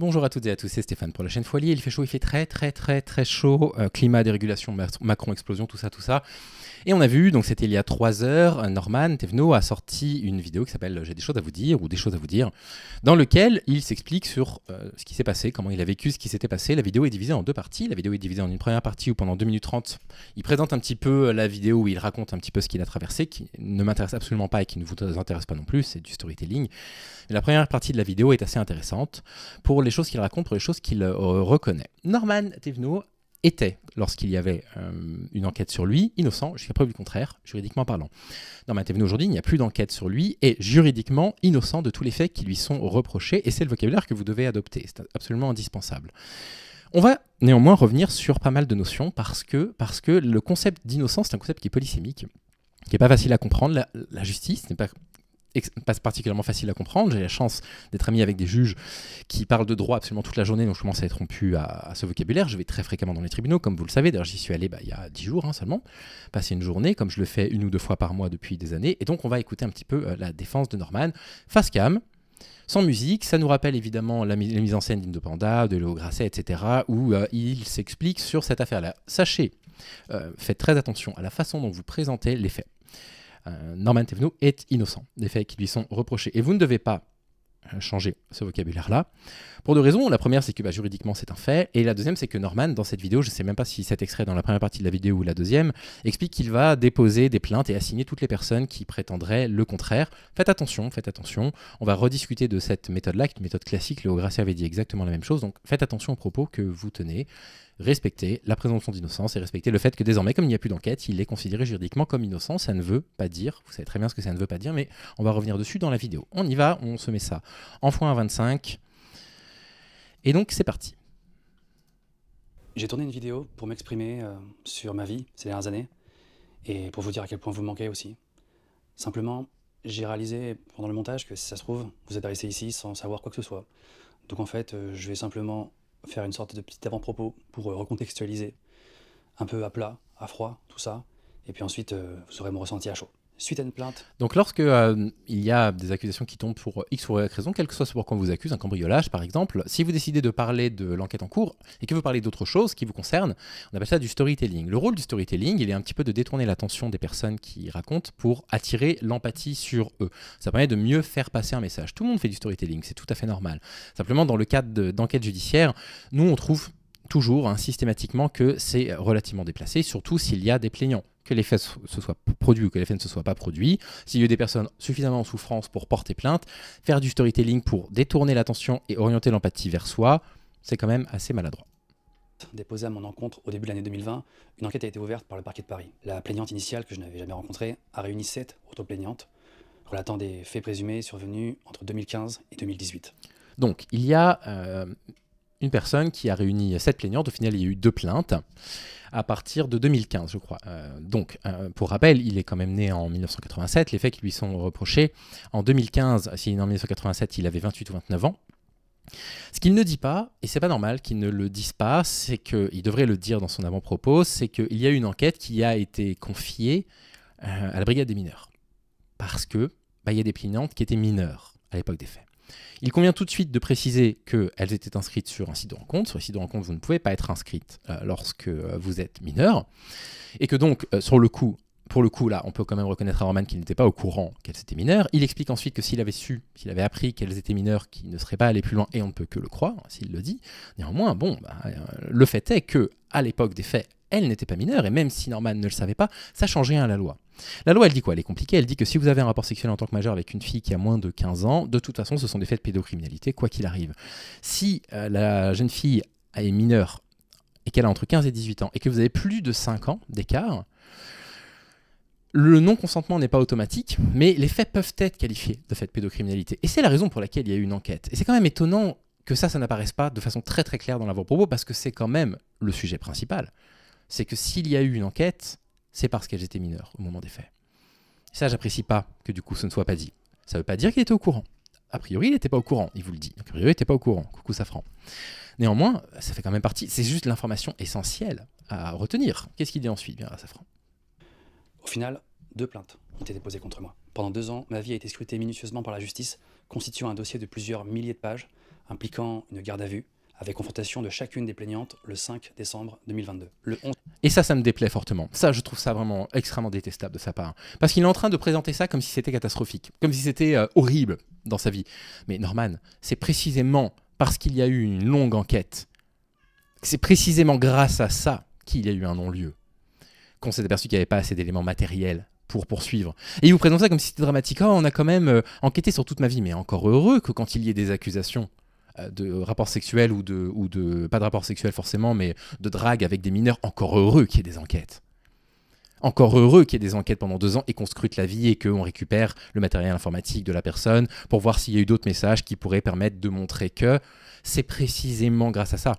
Bonjour à toutes et à tous, c'est Stéphane pour la chaîne Foilier. Il fait chaud, il fait très très très très chaud. Euh, climat, dérégulation, Macron, explosion, tout ça, tout ça. Et on a vu, donc c'était il y a trois heures, euh, Norman Tevno a sorti une vidéo qui s'appelle J'ai des choses à vous dire ou des choses à vous dire, dans lequel il s'explique sur euh, ce qui s'est passé, comment il a vécu ce qui s'était passé. La vidéo est divisée en deux parties. La vidéo est divisée en une première partie où pendant 2 minutes 30, il présente un petit peu la vidéo où il raconte un petit peu ce qu'il a traversé, qui ne m'intéresse absolument pas et qui ne vous intéresse pas non plus, c'est du storytelling. la première partie de la vidéo est assez intéressante pour les les choses qu'il raconte, les choses qu'il euh, reconnaît. Norman Thévenot était, lorsqu'il y avait euh, une enquête sur lui, innocent jusqu'à preuve du contraire, juridiquement parlant. Norman Thévenot, aujourd'hui, il n'y a plus d'enquête sur lui, et juridiquement innocent de tous les faits qui lui sont reprochés, et c'est le vocabulaire que vous devez adopter, c'est absolument indispensable. On va néanmoins revenir sur pas mal de notions, parce que, parce que le concept d'innocence, c'est un concept qui est polysémique, qui n'est pas facile à comprendre. la justice n'est pas pas particulièrement facile à comprendre. J'ai la chance d'être ami avec des juges qui parlent de droit absolument toute la journée, donc je commence à être rompu à, ce vocabulaire. Je vais très fréquemment dans les tribunaux, comme vous le savez. D'ailleurs, j'y suis allé bah, il y a 10 jours hein, seulement, passer une journée, comme je le fais une ou deux fois par mois depuis des années. Et donc, on va écouter un petit peu euh, la défense de Norman, face cam, sans musique. Ça nous rappelle évidemment la, mise en scène d'Inde Panda, de Léo Grasset, etc., où euh, il s'explique sur cette affaire-là. Sachez, euh, faites très attention à la façon dont vous présentez les faits. Euh, Norman Thévenot est innocent des faits qui lui sont reprochés. Et vous ne devez pas euh, changer ce vocabulaire-là. Pour deux raisons. La première, c'est que bah, juridiquement, c'est un fait. Et la deuxième, c'est que Norman, dans cette vidéo, je ne sais même pas si cet extrait dans la première partie de la vidéo ou la deuxième, explique qu'il va déposer des plaintes et assigner toutes les personnes qui prétendraient le contraire. Faites attention, faites attention. On va rediscuter de cette méthode-là, qui est une méthode classique. Léo Grassi avait dit exactement la même chose. Donc faites attention aux propos que vous tenez. Respectez la présomption d'innocence et respectez le fait que désormais, comme il n'y a plus d'enquête, il est considéré juridiquement comme innocent. Ça ne veut pas dire, vous savez très bien ce que ça ne veut pas dire, mais on va revenir dessus dans la vidéo. On y va, on se met ça en à 25. Et donc c'est parti. J'ai tourné une vidéo pour m'exprimer euh, sur ma vie ces dernières années et pour vous dire à quel point vous manquez aussi. Simplement, j'ai réalisé pendant le montage que si ça se trouve, vous êtes resté ici sans savoir quoi que ce soit. Donc en fait, euh, je vais simplement faire une sorte de petit avant-propos pour euh, recontextualiser un peu à plat, à froid, tout ça. Et puis ensuite, vous aurez mon ressenti à chaud suite à une plainte. Donc lorsque euh, il y a des accusations qui tombent pour X ou Y raison, quel que soit ce pour quoi on vous accuse, un cambriolage par exemple, si vous décidez de parler de l'enquête en cours et que vous parlez d'autre chose qui vous concerne, on appelle ça du storytelling. Le rôle du storytelling, il est un petit peu de détourner l'attention des personnes qui racontent pour attirer l'empathie sur eux. Ça permet de mieux faire passer un message. Tout le monde fait du storytelling, c'est tout à fait normal. Simplement dans le cadre d'enquête judiciaire, nous on trouve toujours hein, systématiquement que c'est relativement déplacé, surtout s'il y a des plaignants. Que les faits se soient produits ou que les faits ne se soient pas produits, s'il y a eu des personnes suffisamment en souffrance pour porter plainte, faire du storytelling pour détourner l'attention et orienter l'empathie vers soi, c'est quand même assez maladroit déposé à mon encontre au début de l'année 2020, une enquête a été ouverte par le parquet de Paris. La plaignante initiale, que je n'avais jamais rencontrée, a réuni sept autres plaignantes, relatant des faits présumés survenus entre 2015 et 2018. Donc, il y a euh, une personne qui a réuni sept plaignantes. Au final, il y a eu deux plaintes à partir de 2015, je crois. Euh, donc, euh, pour rappel, il est quand même né en 1987. Les faits qui lui sont reprochés en 2015, si en 1987, il avait 28 ou 29 ans. Ce qu'il ne dit pas, et c'est pas normal qu'il ne le dise pas, c'est qu'il devrait le dire dans son avant-propos, c'est qu'il y a une enquête qui a été confiée euh, à la brigade des mineurs. Parce que bah, il y a des plaignantes qui étaient mineures à l'époque des faits. Il convient tout de suite de préciser qu'elles étaient inscrites sur un site de rencontre. Sur un site de rencontre, vous ne pouvez pas être inscrite euh, lorsque euh, vous êtes mineur. Et que donc, euh, sur le coup, pour le coup, là, on peut quand même reconnaître à Norman qu'il n'était pas au courant qu'elles étaient mineures. Il explique ensuite que s'il avait su, s'il avait appris qu'elles étaient mineures, qu'il ne serait pas allé plus loin, et on ne peut que le croire, s'il le dit. Néanmoins, bon, bah, le fait est que, à l'époque des faits, elles n'étaient pas mineures, et même si Norman ne le savait pas, ça changeait rien à la loi. La loi, elle dit quoi Elle est compliquée. Elle dit que si vous avez un rapport sexuel en tant que majeur avec une fille qui a moins de 15 ans, de toute façon, ce sont des faits de pédocriminalité, quoi qu'il arrive. Si euh, la jeune fille est mineure et qu'elle a entre 15 et 18 ans et que vous avez plus de 5 ans d'écart, le non-consentement n'est pas automatique, mais les faits peuvent être qualifiés de faits de pédocriminalité. Et c'est la raison pour laquelle il y a eu une enquête. Et c'est quand même étonnant que ça, ça n'apparaisse pas de façon très très claire dans l'avant-propos, parce que c'est quand même le sujet principal. C'est que s'il y a eu une enquête, c'est parce qu'elles étaient mineures au moment des faits. Ça, j'apprécie pas que du coup ce ne soit pas dit. Ça ne veut pas dire qu'il était au courant. A priori, il n'était pas au courant, il vous le dit. A priori, il n'était pas au courant. Coucou Safran. Néanmoins, ça fait quand même partie, c'est juste l'information essentielle à retenir. Qu'est-ce qu'il dit ensuite, bien Safran Au final, deux plaintes ont été déposées contre moi. Pendant deux ans, ma vie a été scrutée minutieusement par la justice, constituant un dossier de plusieurs milliers de pages, impliquant une garde à vue, avec confrontation de chacune des plaignantes le 5 décembre 2022. Le 11... Et ça, ça me déplaît fortement. Ça, je trouve ça vraiment extrêmement détestable de sa part. Parce qu'il est en train de présenter ça comme si c'était catastrophique, comme si c'était euh, horrible dans sa vie. Mais Norman, c'est précisément parce qu'il y a eu une longue enquête, c'est précisément grâce à ça qu'il y a eu un non-lieu, qu'on s'est aperçu qu'il n'y avait pas assez d'éléments matériels pour poursuivre. Et il vous présente ça comme si c'était dramatique. Oh, on a quand même euh, enquêté sur toute ma vie, mais encore heureux que quand il y ait des accusations, euh, de rapports sexuels ou de, ou de. Pas de rapports sexuels forcément, mais de drague avec des mineurs, encore heureux qu'il y ait des enquêtes. Encore heureux qu'il y ait des enquêtes pendant deux ans et qu'on scrute la vie et qu'on récupère le matériel informatique de la personne pour voir s'il y a eu d'autres messages qui pourraient permettre de montrer que c'est précisément grâce à ça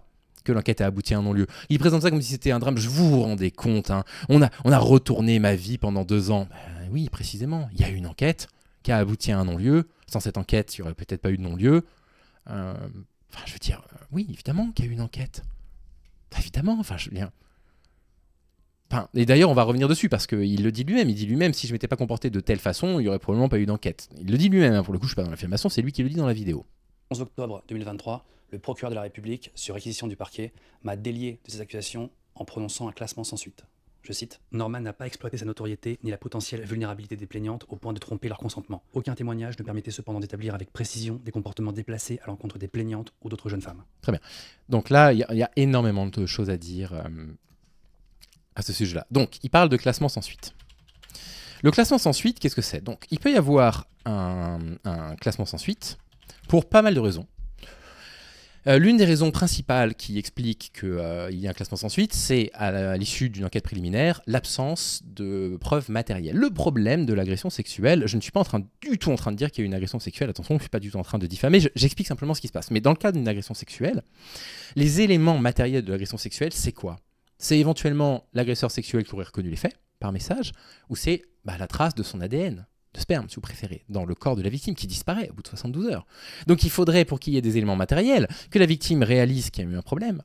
que l'enquête a abouti à un non-lieu. Il présente ça comme si c'était un drame. Je vous vous rendez compte, hein. on, a, on a retourné ma vie pendant deux ans. Bah oui, précisément. Il y a eu une enquête qui a abouti à un non-lieu. Sans cette enquête, il n'y aurait peut-être pas eu de non-lieu. Euh, enfin, je veux dire, euh, oui, évidemment qu'il y a eu une enquête. Évidemment, enfin, je veux et d'ailleurs, on va revenir dessus parce qu'il le dit lui-même. Il dit lui-même si je m'étais pas comporté de telle façon, il n'y aurait probablement pas eu d'enquête. Il le dit lui-même, hein, pour le coup, je suis pas dans l'affirmation, c'est lui qui le dit dans la vidéo. 11 octobre 2023, le procureur de la République, sur réquisition du parquet, m'a délié de ses accusations en prononçant un classement sans suite. Je cite Norman n'a pas exploité sa notoriété ni la potentielle vulnérabilité des plaignantes au point de tromper leur consentement. Aucun témoignage ne permettait cependant d'établir avec précision des comportements déplacés à l'encontre des plaignantes ou d'autres jeunes femmes. Très bien. Donc là, il y, a énormément de choses à dire euh, à ce sujet-là. Donc, il parle de classement sans suite. Le classement sans suite, qu'est-ce que c'est Donc, il peut y avoir un classement sans suite pour pas mal de raisons. Euh, l'une des raisons principales qui explique qu'il euh, y a un classement sans suite, c'est à, l'issue d'une enquête préliminaire, l'absence de preuves matérielles. Le problème de l'agression sexuelle, je ne suis pas du tout en train de dire qu'il y a une agression sexuelle, attention, je ne suis pas du tout en train de diffamer, j'explique simplement ce qui se passe. Mais dans le cas d'une agression sexuelle, les éléments matériels de l'agression sexuelle, c'est quoi C'est éventuellement l'agresseur sexuel qui aurait reconnu les faits par message, ou c'est bah, la trace de son ADN de sperme, si vous préférez, dans le corps de la victime qui disparaît au bout de 72 heures. Donc il faudrait, pour qu'il y ait des éléments matériels, que la victime réalise qu'il y a eu un problème,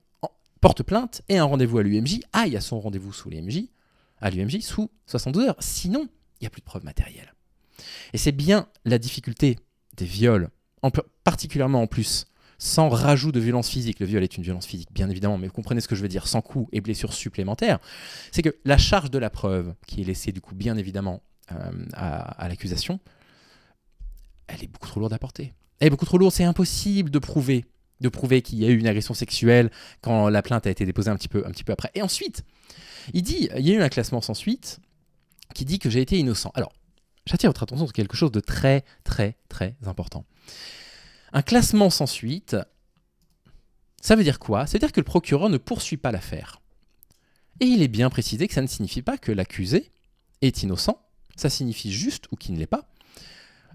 porte plainte et un rendez-vous à l'UMJ, aille à son rendez-vous sous l'UMJ, à l'UMJ sous 72 heures. Sinon, il n'y a plus de preuves matérielles. Et c'est bien la difficulté des viols, particulièrement en plus, sans rajout de violence physique. Le viol est une violence physique, bien évidemment, mais vous comprenez ce que je veux dire, sans coups et blessures supplémentaires. C'est que la charge de la preuve, qui est laissée du coup, bien évidemment, euh, à, l'accusation, elle est beaucoup trop lourde à porter. Elle est beaucoup trop lourde, c'est impossible de prouver de prouver qu'il y a eu une agression sexuelle quand la plainte a été déposée un petit peu, un petit peu après. Et ensuite, il dit, il y a eu un classement sans suite qui dit que j'ai été innocent. Alors, j'attire votre attention sur quelque chose de très, très, très important. Un classement sans suite, ça veut dire quoi Ça veut dire que le procureur ne poursuit pas l'affaire. Et il est bien précisé que ça ne signifie pas que l'accusé est innocent ça signifie juste, ou qui ne l'est pas,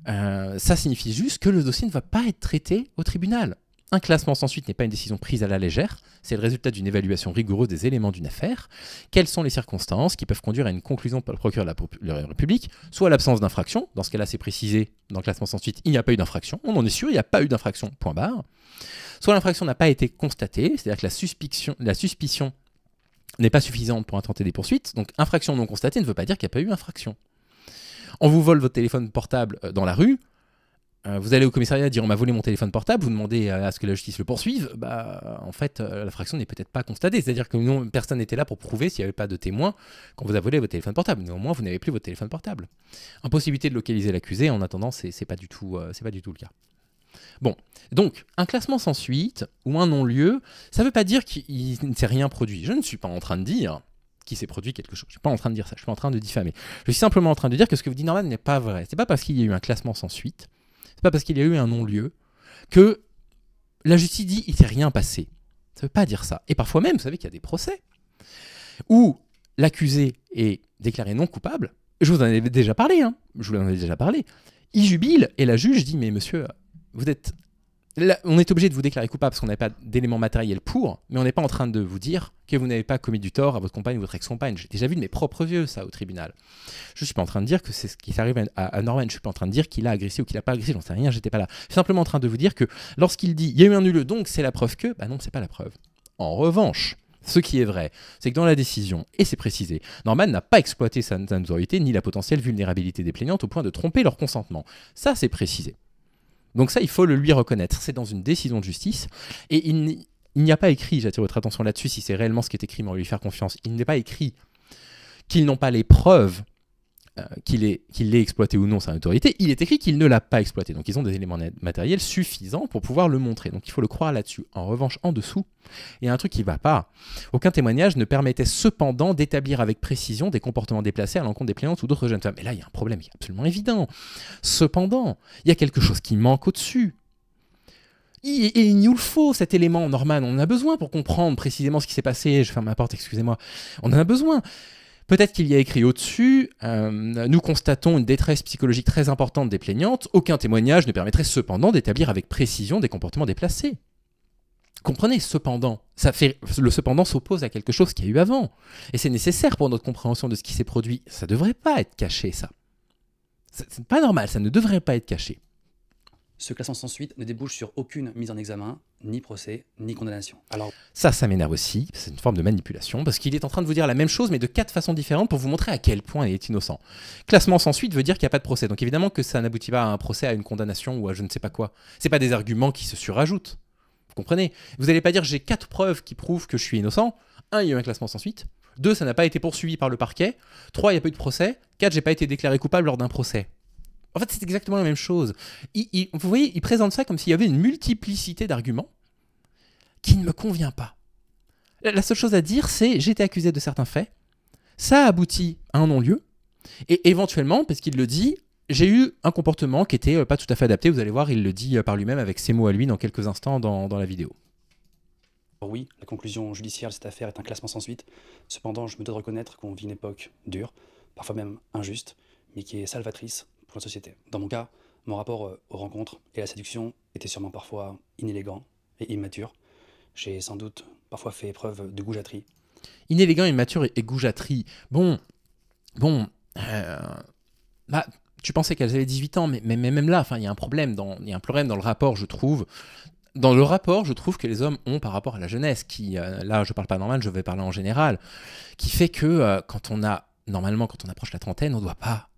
euh, ça signifie juste que le dossier ne va pas être traité au tribunal. Un classement sans suite n'est pas une décision prise à la légère, c'est le résultat d'une évaluation rigoureuse des éléments d'une affaire. Quelles sont les circonstances qui peuvent conduire à une conclusion par le procureur de la République Soit l'absence d'infraction, dans ce cas-là c'est précisé dans le classement sans suite, il n'y a pas eu d'infraction, on en est sûr, il n'y a pas eu d'infraction, point barre. Soit l'infraction n'a pas été constatée, c'est-à-dire que la suspicion, la suspicion n'est pas suffisante pour intenter des poursuites, donc infraction non constatée ne veut pas dire qu'il n'y a pas eu infraction. On vous vole votre téléphone portable euh, dans la rue. Euh, vous allez au commissariat dire on m'a volé mon téléphone portable, vous demandez à ce que la justice le poursuive, bah en fait euh, la fraction n'est peut-être pas constatée. C'est-à-dire que personne n'était là pour prouver s'il n'y avait pas de témoin quand vous avez volé votre téléphone portable. Néanmoins, vous n'avez plus votre téléphone portable. Impossibilité de localiser l'accusé, en attendant, ce pas, pas du tout le cas. Bon, donc un classement sans suite ou un non-lieu, ça ne veut pas dire qu'il ne s'est rien produit. Je ne suis pas en train de dire qui s'est produit quelque chose. Je suis pas en train de dire ça, je suis en train de diffamer. Je suis simplement en train de dire que ce que vous dit Norman n'est pas vrai. C'est pas parce qu'il y a eu un classement sans suite, c'est pas parce qu'il y a eu un non-lieu que la justice dit il s'est rien passé. Ça veut pas dire ça. Et parfois même, vous savez qu'il y a des procès où l'accusé est déclaré non coupable. Je vous en ai déjà parlé, hein. Je vous en ai déjà parlé. Il jubile et la juge dit mais monsieur, vous êtes on est obligé de vous déclarer coupable parce qu'on n'a pas d'éléments matériels pour, mais on n'est pas en train de vous dire que vous n'avez pas commis du tort à votre compagne ou votre ex-compagne. J'ai déjà vu de mes propres yeux ça au tribunal. Je ne suis pas en train de dire que c'est ce qui s'arrive à, à, Norman. Je ne suis pas en train de dire qu'il a agressé ou qu'il n'a pas agressé. J'en sais rien, j'étais pas là. Je suis simplement en train de vous dire que lorsqu'il dit il y a eu un nul, donc c'est la preuve que, bah non, c'est pas la preuve. En revanche, ce qui est vrai, c'est que dans la décision, et c'est précisé, Norman n'a pas exploité sa notoriété ni la potentielle vulnérabilité des plaignantes au point de tromper leur consentement. Ça, c'est précisé. Donc ça, il faut le lui reconnaître. C'est dans une décision de justice. Et il n'y a pas écrit, j'attire votre attention là-dessus, si c'est réellement ce qui est écrit, mais on lui faire confiance, il n'est pas écrit qu'ils n'ont pas les preuves euh, qu'il l'ait exploité ou non, sa autorité, il est écrit qu'il ne l'a pas exploité. Donc ils ont des éléments matériels suffisants pour pouvoir le montrer. Donc il faut le croire là-dessus. En revanche, en dessous, il y a un truc qui ne va pas. Aucun témoignage ne permettait cependant d'établir avec précision des comportements déplacés à l'encontre des plaignantes ou d'autres jeunes femmes. Et là, il y a un problème absolument évident. Cependant, il y a quelque chose qui manque au-dessus. Il, il nous le faut, cet élément, Norman. On en a besoin pour comprendre précisément ce qui s'est passé. Je ferme ma porte, excusez-moi. On en a besoin. Peut-être qu'il y a écrit au-dessus, euh, nous constatons une détresse psychologique très importante des plaignantes, aucun témoignage ne permettrait cependant d'établir avec précision des comportements déplacés. Comprenez, cependant, ça fait, le cependant s'oppose à quelque chose qu'il y a eu avant. Et c'est nécessaire pour notre compréhension de ce qui s'est produit. Ça ne devrait pas être caché, ça. C'est pas normal, ça ne devrait pas être caché. Ce classement sans ne débouche sur aucune mise en examen, ni procès, ni condamnation. Alors ça, ça m'énerve aussi, c'est une forme de manipulation, parce qu'il est en train de vous dire la même chose, mais de quatre façons différentes pour vous montrer à quel point il est innocent. Classement sans suite veut dire qu'il n'y a pas de procès, donc évidemment que ça n'aboutit pas à un procès, à une condamnation ou à je ne sais pas quoi. C'est pas des arguments qui se surajoutent, vous comprenez Vous n'allez pas dire j'ai quatre preuves qui prouvent que je suis innocent, un, il y a eu un classement sans suite, deux, ça n'a pas été poursuivi par le parquet, trois, il n'y a pas eu de procès, quatre, j'ai pas été déclaré coupable lors d'un procès. En fait, c'est exactement la même chose. vous voyez, il présente ça comme s'il y avait une multiplicité d'arguments qui ne me convient pas. La seule chose à dire, c'est j'ai été accusé de certains faits, ça aboutit à un non-lieu, et éventuellement, parce qu'il le dit, j'ai eu un comportement qui n'était euh, pas tout à fait adapté, vous allez voir, il le dit euh, par lui-même avec ses mots à lui dans quelques instants dans, dans la vidéo. Oui, la conclusion judiciaire de cette affaire est un classement sans suite. Cependant, je me dois de reconnaître qu'on vit une époque dure, parfois même injuste, mais qui est salvatrice pour société. Dans mon cas, mon rapport euh, aux rencontres et à la séduction était sûrement parfois inélégant et immature. J'ai sans doute parfois fait preuve de goujaterie. Inélégant, immature et, goujaterie. Bon, bon, euh, bah, tu pensais qu'elles avaient 18 ans, mais, même là, il y a un problème dans, il y a un problème dans le rapport, je trouve. Dans le rapport, je trouve que les hommes ont par rapport à la jeunesse, qui, euh, là, je parle pas normal, je vais parler en général, qui fait que quand on a normalement, quand on approche la trentaine, on ne doit pas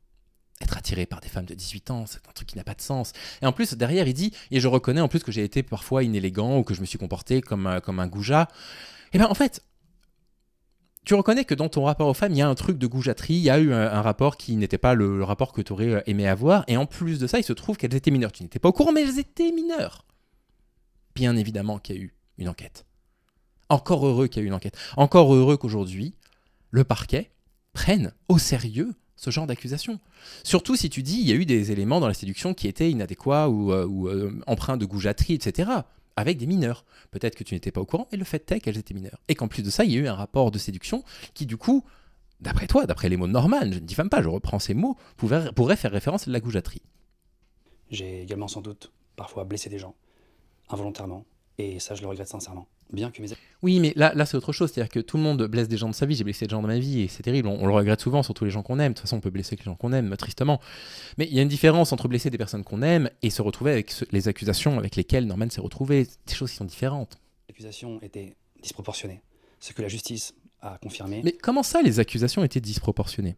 être attiré par des femmes de 18 ans, c'est un truc qui n'a pas de sens. Et en plus, derrière, il dit, et je reconnais en plus que j'ai été parfois inélégant ou que je me suis comporté comme, euh, comme un goujat. Et eh bien en fait, tu reconnais que dans ton rapport aux femmes, il y a un truc de goujaterie, il y a eu un, rapport qui n'était pas le, rapport que tu aurais euh, aimé avoir, et en plus de ça, il se trouve qu'elles étaient mineures. Tu n'étais pas au courant, mais elles étaient mineures. Bien évidemment qu'il y a eu une enquête. Encore heureux qu'il y a eu une enquête. Encore heureux qu'aujourd'hui, le parquet prenne au sérieux ce genre d'accusation. Surtout si tu dis il y a eu des éléments dans la séduction qui étaient inadéquats ou, euh, euh, empreints de goujaterie, etc. Avec des mineurs. Peut-être que tu n'étais pas au courant, et le fait est qu'elles étaient mineures. Et qu'en plus de ça, il y a eu un rapport de séduction qui, du coup, d'après toi, d'après les mots de Norman, je ne diffame pas, je reprends ces mots, pourrait, pourrait faire référence à de la goujaterie. J'ai également sans doute parfois blessé des gens, involontairement, et ça je le regrette sincèrement. Oui, mais là, c'est autre chose. C'est-à-dire que tout le monde blesse des gens de sa vie. J'ai blessé des gens de ma vie et c'est terrible. On, le regrette souvent, surtout les gens qu'on aime. De toute façon, on peut blesser les gens qu'on aime, tristement. Mais il y a une différence entre blesser des personnes qu'on aime et se retrouver avec les accusations avec lesquelles Norman s'est retrouvé. Des choses qui sont différentes. Les accusations étaient disproportionnées. Ce que la justice a confirmé. Mais comment ça, les accusations étaient disproportionnées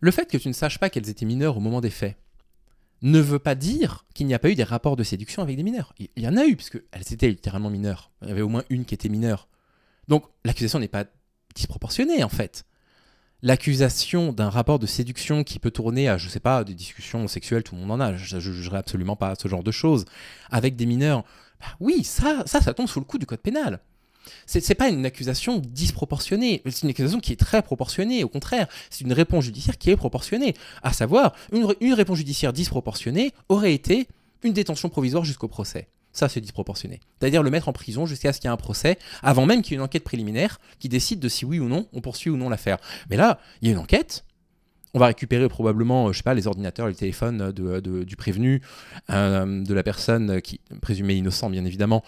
Le fait que tu ne saches pas qu'elles étaient mineures au moment des faits, ne veut pas dire qu'il n'y a pas eu des rapports de séduction avec des mineurs. Il y en a eu, puisqu'elles étaient littéralement mineures. Il y avait au moins une qui était mineure. Donc l'accusation n'est pas disproportionnée, en fait. L'accusation d'un rapport de séduction qui peut tourner à, je ne sais pas, des discussions sexuelles, tout le monde en a, je ne jugerai absolument pas ce genre de choses, avec des mineurs, bah oui, ça, ça, ça tombe sous le coup du code pénal. C'est pas une accusation disproportionnée, c'est une accusation qui est très proportionnée, au contraire, c'est une réponse judiciaire qui est proportionnée. À savoir, une, une réponse judiciaire disproportionnée aurait été une détention provisoire jusqu'au procès. Ça, c'est disproportionné. C'est-à-dire le mettre en prison jusqu'à ce qu'il y ait un procès, avant même qu'il y ait une enquête préliminaire qui décide de si oui ou non on poursuit ou non l'affaire. Mais là, il y a une enquête, on va récupérer probablement, euh, je sais pas, les ordinateurs, les téléphones de, euh, du prévenu, euh, de la personne qui présumée innocent, bien évidemment,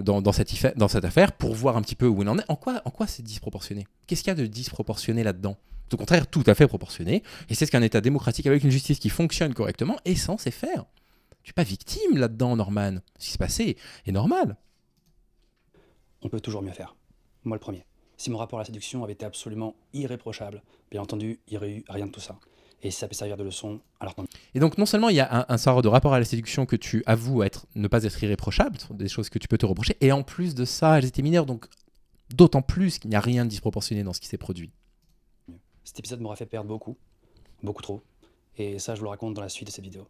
dans, cette affaire, pour voir un petit peu où on en est. En quoi, en quoi c'est disproportionné Qu'est-ce qu'il y a de disproportionné là-dedans Au contraire, tout à fait proportionné. Et c'est ce qu'un État démocratique avec une justice qui fonctionne correctement est censé faire. Tu n'es pas victime là-dedans, Norman. Ce qui s'est passé est normal. On peut toujours mieux faire. Moi le premier si mon rapport à la séduction avait été absolument irréprochable, bien entendu, il n'y aurait eu rien de tout ça. Et ça peut servir de leçon à Et donc, non seulement il y a un, un, de rapport à la séduction que tu avoues être, ne pas être irréprochable, des choses que tu peux te reprocher, et en plus de ça, elles étaient mineures, donc d'autant plus qu'il n'y a rien de disproportionné dans ce qui s'est produit. Cet épisode m'aura fait perdre beaucoup, beaucoup trop, et ça, je vous le raconte dans la suite de cette vidéo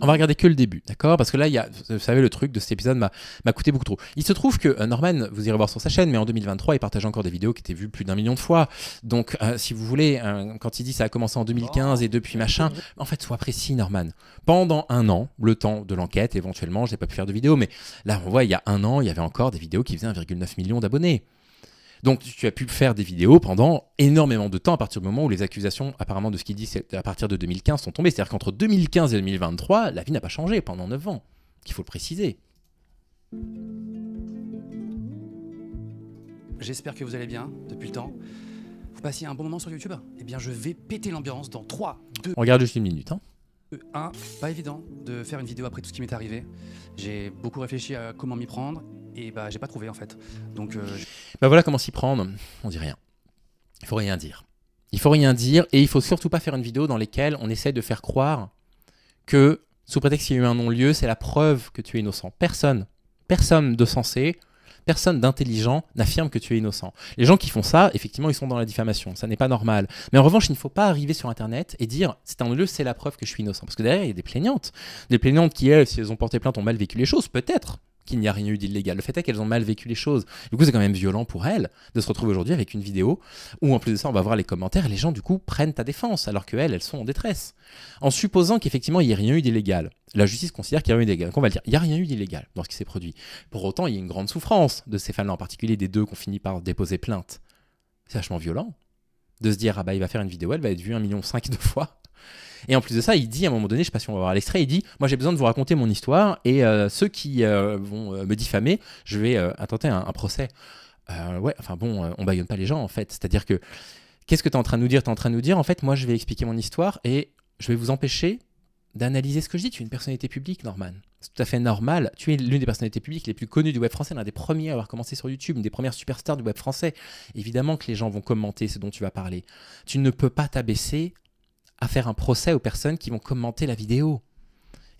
on va regarder que le début, d'accord Parce que là, il y a, vous savez, le truc de cet épisode m'a coûté beaucoup trop. Il se trouve que euh, Norman, vous irez voir sur sa chaîne, mais en 2023, il partage encore des vidéos qui étaient vues plus d'un million de fois. Donc, euh, si vous voulez, quand il dit ça a commencé en 2015 et depuis machin, en fait, sois précis, Norman. Pendant un an, le temps de l'enquête, éventuellement, je n'ai pas pu faire de vidéo, mais là, on voit, il y a un an, il y avait encore des vidéos qui faisaient 1,9 million d'abonnés. Donc tu as pu faire des vidéos pendant énormément de temps à partir du moment où les accusations apparemment de ce qu'il dit à partir de 2015 sont tombées. C'est-à-dire qu'entre 2015 et 2023, la vie n'a pas changé pendant 9 ans, qu'il faut le préciser. J'espère que vous allez bien depuis le temps. Vous passez un bon moment sur YouTube Eh bien je vais péter l'ambiance dans 3, 2... On regarde juste une minute. Hein. 1. Euh, pas évident de faire une vidéo après tout ce qui m'est arrivé. J'ai beaucoup réfléchi à comment m'y prendre et bah, j'ai pas trouvé en fait. Donc. Euh, bah voilà comment s'y prendre. On dit rien. Il faut rien dire. Il faut rien dire et il faut surtout pas faire une vidéo dans laquelle on essaie de faire croire que, sous prétexte qu'il y a eu un non-lieu, c'est la preuve que tu es innocent. Personne, personne de sensé, personne d'intelligent n'affirme que tu es innocent. Les gens qui font ça, effectivement, ils sont dans la diffamation. Ça n'est pas normal. Mais en revanche, il ne faut pas arriver sur Internet et dire c'est un non-lieu, c'est la preuve que je suis innocent. Parce que derrière, il y a des plaignantes. Des plaignantes qui, elles, si elles ont porté plainte, ont mal vécu les choses, peut-être qu'il n'y a rien eu d'illégal. Le fait est qu'elles ont mal vécu les choses. Du coup, c'est quand même violent pour elles de se retrouver aujourd'hui avec une vidéo où, en plus de ça, on va voir les commentaires les gens, du coup, prennent ta défense alors qu'elles, elles sont en détresse. En supposant qu'effectivement, il n'y a rien eu d'illégal, la justice considère qu'il n'y a rien eu d'illégal. on va dire, il n'y a rien eu d'illégal dans ce qui s'est produit. Pour autant, il y a une grande souffrance de ces fans-là, en particulier des deux qu'on finit par déposer plainte. C'est vachement violent de se dire ah bah il va faire une vidéo, elle va être vue un million de fois. Et en plus de ça, il dit à un moment donné, je sais pas si on va voir l'extrait, il dit Moi j'ai besoin de vous raconter mon histoire et euh, ceux qui euh, vont euh, me diffamer, je vais tenter un, procès. ouais, enfin bon, on baillonne pas les gens en fait. C'est-à-dire que qu'est-ce que tu es en train de nous dire Tu en train de nous dire en fait, moi je vais expliquer mon histoire et je vais vous empêcher d'analyser ce que je dis. Tu es une personnalité publique, Norman. C'est tout à fait normal. Tu es l'une des personnalités publiques les plus connues du web français, l'un des premiers à avoir commencé sur YouTube, une des premières superstars du web français. Évidemment que les gens vont commenter ce dont tu vas parler. Tu ne peux pas t'abaisser à faire un procès aux personnes qui vont commenter la vidéo.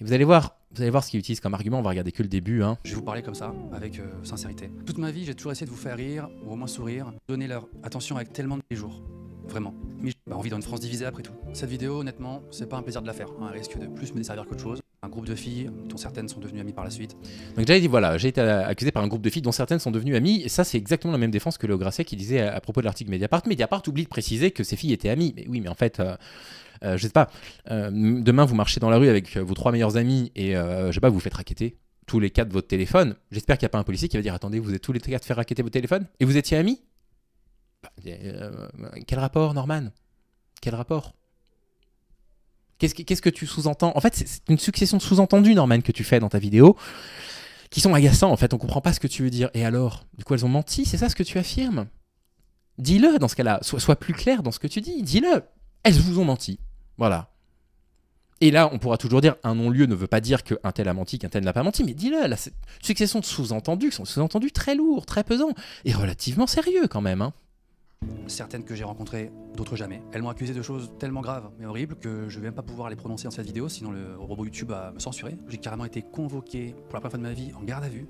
Et vous allez voir, vous allez voir ce qu'ils utilisent comme argument, on va regarder que le début. Hein. Je vais vous parler comme ça, avec euh, sincérité. Toute ma vie, j'ai toujours essayé de vous faire rire, ou au moins sourire, donner leur attention avec tellement de jours. Vraiment. Mais j'ai envie dans France divisée après tout. Cette vidéo, honnêtement, c'est pas un plaisir de la faire. Un hein. risque de plus me desservir qu'autre chose. Un groupe de filles dont certaines sont devenues amies par la suite. Donc j'avais dit voilà, j'ai été accusé par un groupe de filles dont certaines sont devenues amies. Et ça, c'est exactement la même défense que le Grasset qui disait à, propos de l'article Mediapart. Mediapart oublie de préciser que ces filles étaient amies. Mais oui, mais en fait. Euh... euh je sais pas, euh, demain vous marchez dans la rue avec euh, vos trois meilleurs amis et euh, je sais pas, vous, vous faites raqueter tous les quatre votre téléphone. J'espère qu'il n'y a pas un policier qui va dire attendez, vous êtes tous les quatre fait raqueter votre téléphone et vous étiez amis euh, euh, quel rapport, Norman Quel rapport Qu'est-ce que, tu sous-entends En fait, c'est une succession de sous-entendus, Norman, que tu fais dans ta vidéo, qui sont agaçants, en fait. On ne comprend pas ce que tu veux dire. Et alors Du coup, elles ont menti, c'est ça ce que tu affirmes Dis-le dans ce cas-là. Sois, plus clair dans ce que tu dis. Dis-le. Elles vous ont menti. Voilà. Et là, on pourra toujours dire un non-lieu ne veut pas dire qu'un tel a menti, qu'un tel n'a pas menti, mais dis-le, Cette succession de sous-entendus qui sont sous-entendus très lourds, très pesants, et relativement sérieux quand même. Hein certaines que j'ai rencontrées, d'autres jamais. Elles m'ont accusé de choses tellement graves mais horribles que je vais même pas pouvoir les prononcer dans cette vidéo, sinon le robot YouTube a me censuré. J'ai carrément été convoqué pour la première fois de ma vie en garde à vue.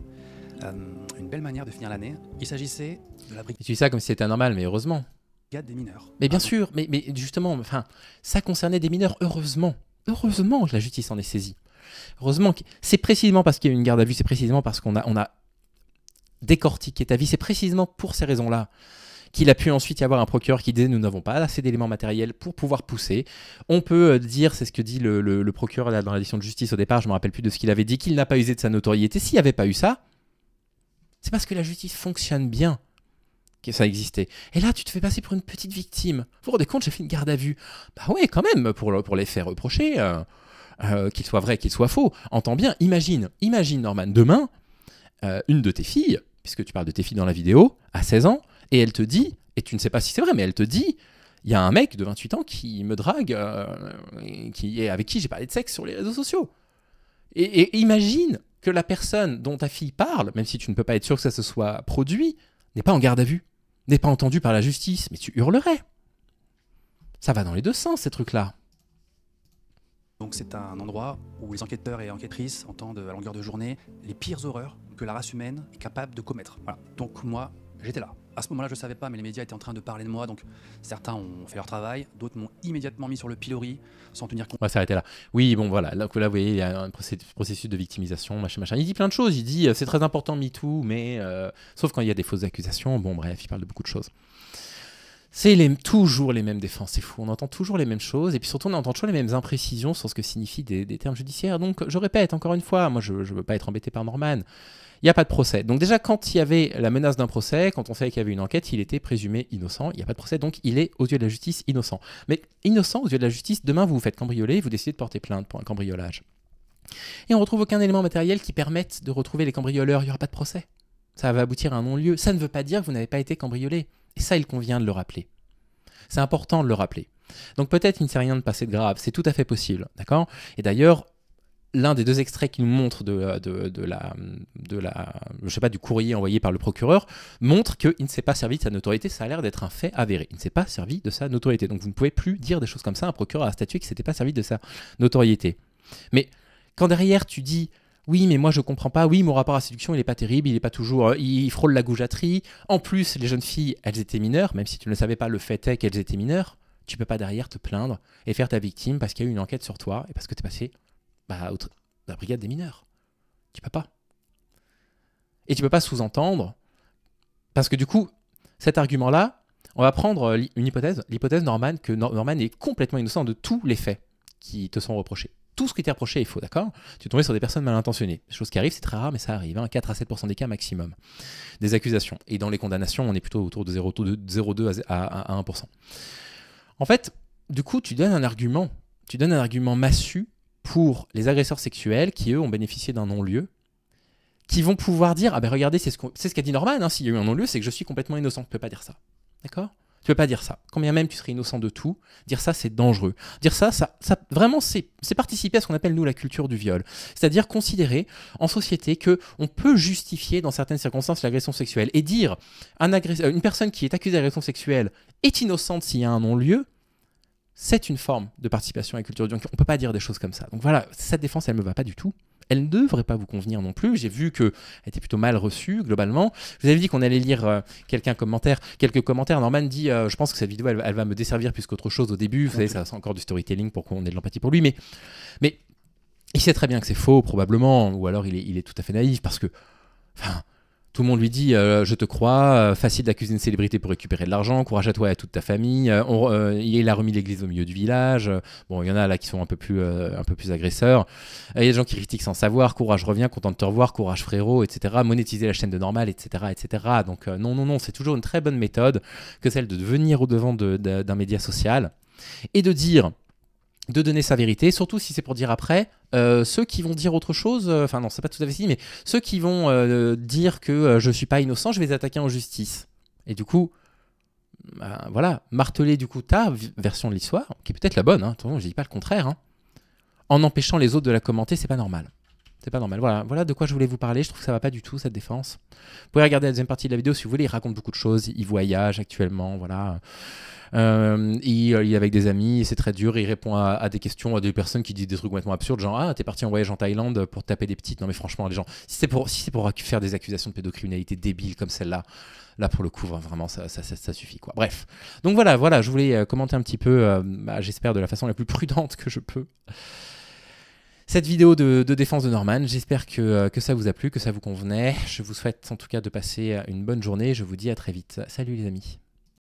Euh, une belle manière de finir l'année. Il s'agissait de la Tu dis ça comme si c'était normal, mais heureusement. Garde Des mineurs. Mais bien sûr, mais, justement, enfin, ça concernait des mineurs, heureusement. Heureusement que la justice en est saisie. Heureusement, que c'est précisément parce qu'il y a eu une garde à vue, c'est précisément parce qu'on a, a décortiqué ta vie, c'est précisément pour ces raisons-là qu'il a pu ensuite y avoir un procureur qui disait nous n'avons pas assez d'éléments matériels pour pouvoir pousser. On peut euh, dire, c'est ce que dit le, procureur dans l'addition de justice au départ, je ne me rappelle plus de ce qu'il avait dit, qu'il n'a pas usé de sa notoriété. S'il n'y avait pas eu ça, c'est parce que la justice fonctionne bien que ça existait. Et là, tu te fais passer pour une petite victime. Vous vous rendez compte, j'ai fait une garde à vue. Bah ouais, quand même, pour, les faire reprocher, euh, euh, qu'il soit vrai, qu'il soit faux. Entends bien, imagine, imagine Norman, demain, une de tes filles, puisque tu parles de tes filles dans la vidéo, à 16 ans, et elle te dit, et tu ne sais pas si c'est vrai, mais elle te dit, il y a un mec de 28 ans qui me drague, euh, qui est avec qui j'ai parlé de sexe sur les réseaux sociaux. Et, imagine que la personne dont ta fille parle, même si tu ne peux pas être sûr que ça se soit produit, n'est pas en garde à vue, n'est pas entendue par la justice, mais tu hurlerais. Ça va dans les deux sens, ces trucs-là. Donc c'est un endroit où les enquêteurs et enquêtrices entendent à longueur de journée les pires horreurs que la race humaine est capable de commettre. Donc moi, j'étais là. À ce moment-là, je ne savais pas, mais les médias étaient en train de parler de moi. Donc, certains ont fait leur travail, d'autres m'ont immédiatement mis sur le pilori sans tenir compte. On va s'arrêter là. Oui, bon, voilà. Là, là, vous voyez, il y a un processus de victimisation, machin, machin. Il dit plein de choses. Il dit euh, c'est très important, MeToo, mais euh, sauf quand il y a des fausses accusations. Bon, bref, il parle de beaucoup de choses. C'est les, toujours les mêmes défenses, c'est fou. On entend toujours les mêmes choses, et puis surtout on entend toujours les mêmes imprécisions sur ce que signifient des, des termes judiciaires. Donc je répète encore une fois, moi je ne veux pas être embêté par Norman il n'y a pas de procès. Donc déjà, quand il y avait la menace d'un procès, quand on savait qu'il y avait une enquête, il était présumé innocent, il n'y a pas de procès, donc il est aux yeux de la justice innocent. Mais innocent aux yeux de la justice, demain vous vous faites cambrioler, vous décidez de porter plainte pour un cambriolage. Et on retrouve aucun élément matériel qui permette de retrouver les cambrioleurs, il n'y aura pas de procès. Ça va aboutir à un non-lieu. Ça ne veut pas dire que vous n'avez pas été cambriolé. Et ça, il convient de le rappeler. C'est important de le rappeler. Donc peut-être il ne s'est rien de passé de grave, c'est tout à fait possible, d'accord Et d'ailleurs, l'un des deux extraits qu'il nous montre euh, de, la, de la, je sais pas, du courrier envoyé par le procureur montre qu'il ne s'est pas servi de sa notoriété. Ça a l'air d'être un fait avéré. Il ne s'est pas servi de sa notoriété. Donc vous ne pouvez plus dire des choses comme ça. à Un procureur à statué qu'il ne s'était pas servi de sa notoriété. Mais quand derrière tu dis oui, mais moi je comprends pas. Oui, mon rapport à séduction, il n'est pas terrible, il est pas toujours. Euh, il frôle la goujaterie. En plus, les jeunes filles, elles étaient mineures, même si tu ne savais pas, le fait est qu'elles étaient mineures. Tu peux pas derrière te plaindre et faire ta victime parce qu'il y a eu une enquête sur toi et parce que tu es passé bah, la brigade des mineurs. Tu peux pas. Et tu peux pas sous-entendre, parce que du coup, cet argument-là, on va prendre euh, une hypothèse, l'hypothèse Norman, que Norman est complètement innocent de tous les faits qui te sont reprochés. Tout ce qui t'est reproché est faux, d'accord Tu es tombé sur des personnes mal intentionnées. Chose qui arrive, c'est très rare, mais ça arrive. 4 hein, à 7% des cas maximum. Des accusations. Et dans les condamnations, on est plutôt autour de 0,2 à 1%. En fait, du coup, tu donnes un argument. Tu donnes un argument massu pour les agresseurs sexuels qui, eux, ont bénéficié d'un non-lieu, qui vont pouvoir dire Ah ben regardez, c'est ce qu'a ce dit Norman, hein, s'il y a eu un non-lieu, c'est que je suis complètement innocent. Tu peux pas dire ça. D'accord Tu peux pas dire ça. Combien même tu serais innocent de tout, dire ça, c'est dangereux. Dire ça, ça, ça vraiment, c'est participer à ce qu'on appelle, nous, la culture du viol. C'est-à-dire considérer en société que on peut justifier, dans certaines circonstances, l'agression sexuelle. Et dire un une personne qui est accusée d'agression sexuelle est innocente s'il y a un non-lieu, c'est une forme de participation à la culture. Donc on ne peut pas dire des choses comme ça. Donc voilà, cette défense, elle ne me va pas du tout. Elle ne devrait pas vous convenir non plus. J'ai vu qu'elle était plutôt mal reçue globalement. Je vous avais dit qu'on allait lire euh, quelques commentaires. Norman dit euh, Je pense que cette vidéo, elle, va me desservir plus qu'autre chose au début. Vous savez, c'est encore du storytelling pour qu'on ait de l'empathie pour lui. Mais, il sait très bien que c'est faux, probablement. Ou alors il est, tout à fait naïf parce que. Tout le monde lui dit euh, Je te crois, euh, facile d'accuser une célébrité pour récupérer de l'argent, courage à toi et à toute ta famille. Euh, il a remis l'église au milieu du village. Bon, il y en a là qui sont un peu plus, un peu plus agresseurs. Il y a des gens qui critiquent sans savoir Courage, reviens, content de te revoir, courage, frérot, etc. Monétiser la chaîne de normal, etc. etc. Donc, non, non, non, c'est toujours une très bonne méthode que celle de venir au-devant d'un média social et de dire de donner sa vérité, surtout si c'est pour dire après, euh, ceux qui vont dire autre chose, euh, enfin non, c'est pas tout à fait si, mais ceux qui vont euh, dire que je suis pas innocent, je vais les attaquer en justice. Et du coup, bah, voilà, marteler du coup ta version de l'histoire, qui est peut-être la bonne, hein, je dis pas le contraire, hein, en empêchant les autres de la commenter, c'est pas normal. C'est pas normal. Voilà, voilà de quoi je voulais vous parler. Je trouve que ça va pas du tout cette défense. Vous pouvez regarder la deuxième partie de la vidéo si vous voulez. Il raconte beaucoup de choses. Il voyage actuellement. Voilà. Euh, euh, il, est avec des amis. C'est très dur. Il répond à, des questions à des personnes qui disent des trucs complètement absurdes, genre ah t'es parti en voyage en Thaïlande pour taper des petites. Non mais franchement les gens, si c'est pour si c'est pour faire des accusations de pédocriminalité débiles comme celle-là, là pour le coup vraiment ça, ça, suffit quoi. Bref. Donc voilà voilà, je voulais euh, commenter un petit peu. Bah, j'espère de la façon la plus prudente que je peux cette vidéo de, défense de Norman. J'espère que, euh, que ça vous a plu, que ça vous convenait. Je vous souhaite en tout cas de passer une bonne journée. Je vous dis à très vite. Salut les amis.